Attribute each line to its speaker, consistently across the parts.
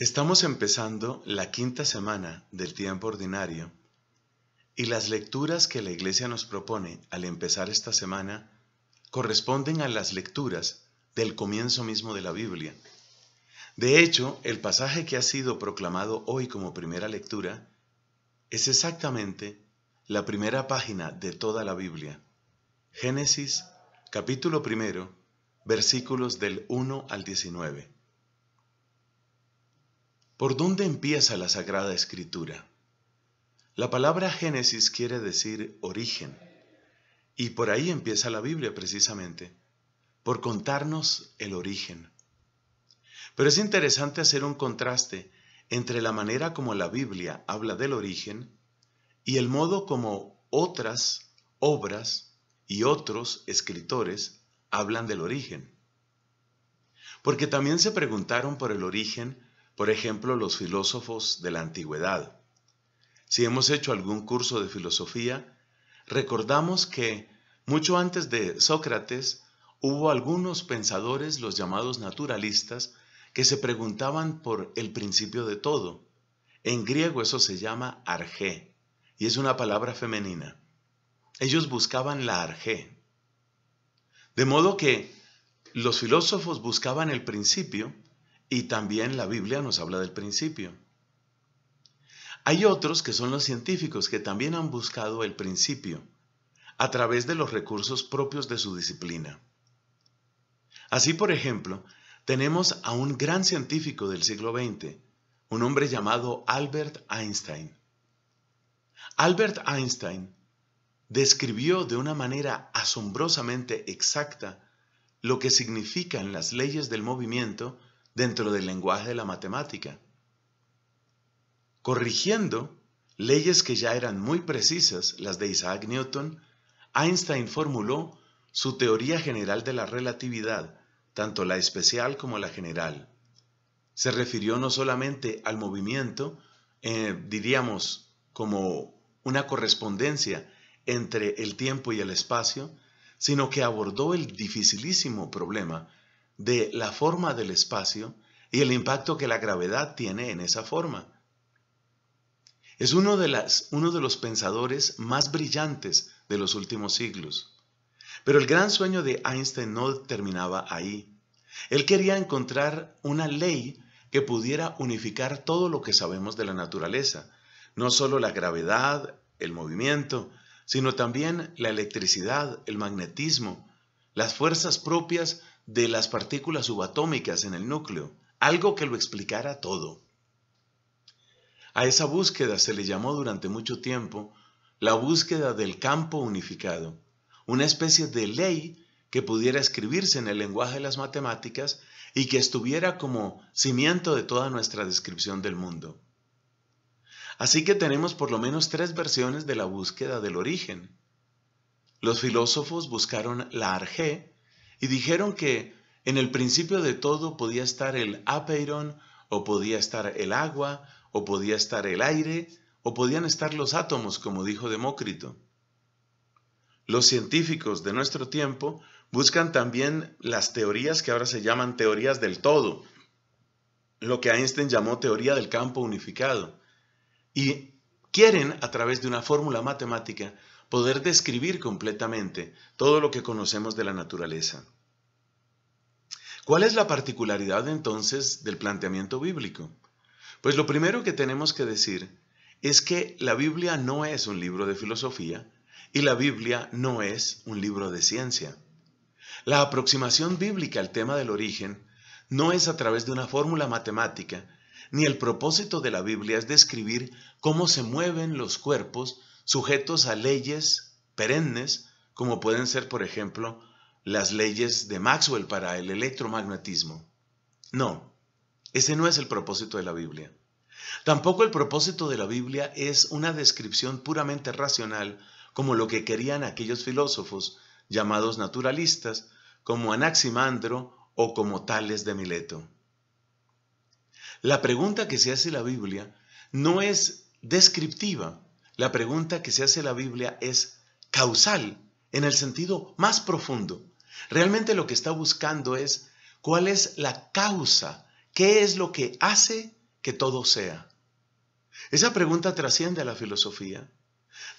Speaker 1: Estamos empezando la quinta semana del tiempo ordinario y las lecturas que la Iglesia nos propone al empezar esta semana corresponden a las lecturas del comienzo mismo de la Biblia. De hecho, el pasaje que ha sido proclamado hoy como primera lectura es exactamente la primera página de toda la Biblia. Génesis capítulo primero, versículos del 1 al 19. ¿Por dónde empieza la Sagrada Escritura? La palabra Génesis quiere decir origen. Y por ahí empieza la Biblia precisamente, por contarnos el origen. Pero es interesante hacer un contraste entre la manera como la Biblia habla del origen y el modo como otras obras y otros escritores hablan del origen. Porque también se preguntaron por el origen por ejemplo, los filósofos de la antigüedad. Si hemos hecho algún curso de filosofía, recordamos que mucho antes de Sócrates hubo algunos pensadores, los llamados naturalistas, que se preguntaban por el principio de todo. En griego eso se llama arge, y es una palabra femenina. Ellos buscaban la arge. De modo que los filósofos buscaban el principio, y también la Biblia nos habla del principio. Hay otros que son los científicos que también han buscado el principio a través de los recursos propios de su disciplina. Así, por ejemplo, tenemos a un gran científico del siglo XX, un hombre llamado Albert Einstein. Albert Einstein describió de una manera asombrosamente exacta lo que significan las leyes del movimiento dentro del lenguaje de la matemática, corrigiendo leyes que ya eran muy precisas, las de Isaac Newton, Einstein formuló su teoría general de la relatividad, tanto la especial como la general. Se refirió no solamente al movimiento, eh, diríamos, como una correspondencia entre el tiempo y el espacio, sino que abordó el dificilísimo problema de la forma del espacio y el impacto que la gravedad tiene en esa forma. Es uno de, uno de los pensadores más brillantes de los últimos siglos. Pero el gran sueño de Einstein no terminaba ahí. Él quería encontrar una ley que pudiera unificar todo lo que sabemos de la naturaleza, no solo la gravedad, el movimiento, sino también la electricidad, el magnetismo, las fuerzas propias de las partículas subatómicas en el núcleo, algo que lo explicara todo. A esa búsqueda se le llamó durante mucho tiempo la búsqueda del campo unificado, una especie de ley que pudiera escribirse en el lenguaje de las matemáticas y que estuviera como cimiento de toda nuestra descripción del mundo. Así que tenemos por lo menos tres versiones de la búsqueda del origen. Los filósofos buscaron la arjé, y dijeron que en el principio de todo podía estar el apeiron, o podía estar el agua, o podía estar el aire, o podían estar los átomos, como dijo Demócrito. Los científicos de nuestro tiempo buscan también las teorías que ahora se llaman teorías del todo, lo que Einstein llamó teoría del campo unificado, y quieren, a través de una fórmula matemática, poder describir completamente todo lo que conocemos de la naturaleza. ¿Cuál es la particularidad entonces del planteamiento bíblico? Pues lo primero que tenemos que decir es que la Biblia no es un libro de filosofía y la Biblia no es un libro de ciencia. La aproximación bíblica al tema del origen no es a través de una fórmula matemática, ni el propósito de la Biblia es describir cómo se mueven los cuerpos sujetos a leyes perennes, como pueden ser, por ejemplo, las leyes de Maxwell para el electromagnetismo. No, ese no es el propósito de la Biblia. Tampoco el propósito de la Biblia es una descripción puramente racional, como lo que querían aquellos filósofos llamados naturalistas, como Anaximandro o como Tales de Mileto. La pregunta que se hace la Biblia no es descriptiva, la pregunta que se hace la Biblia es causal, en el sentido más profundo. Realmente lo que está buscando es cuál es la causa, qué es lo que hace que todo sea. Esa pregunta trasciende a la filosofía.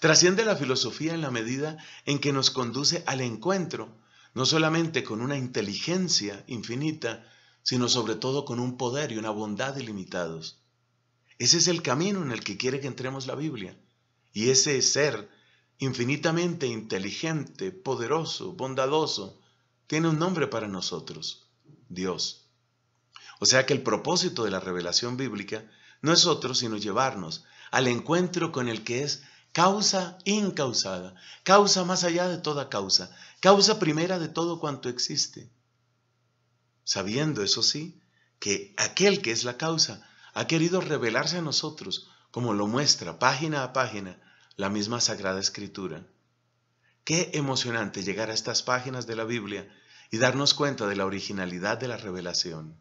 Speaker 1: Trasciende a la filosofía en la medida en que nos conduce al encuentro, no solamente con una inteligencia infinita, sino sobre todo con un poder y una bondad ilimitados. Ese es el camino en el que quiere que entremos la Biblia. Y ese ser infinitamente inteligente, poderoso, bondadoso, tiene un nombre para nosotros, Dios. O sea que el propósito de la revelación bíblica no es otro sino llevarnos al encuentro con el que es causa incausada, causa más allá de toda causa, causa primera de todo cuanto existe. Sabiendo, eso sí, que aquel que es la causa ha querido revelarse a nosotros como lo muestra página a página la misma Sagrada Escritura. Qué emocionante llegar a estas páginas de la Biblia y darnos cuenta de la originalidad de la revelación.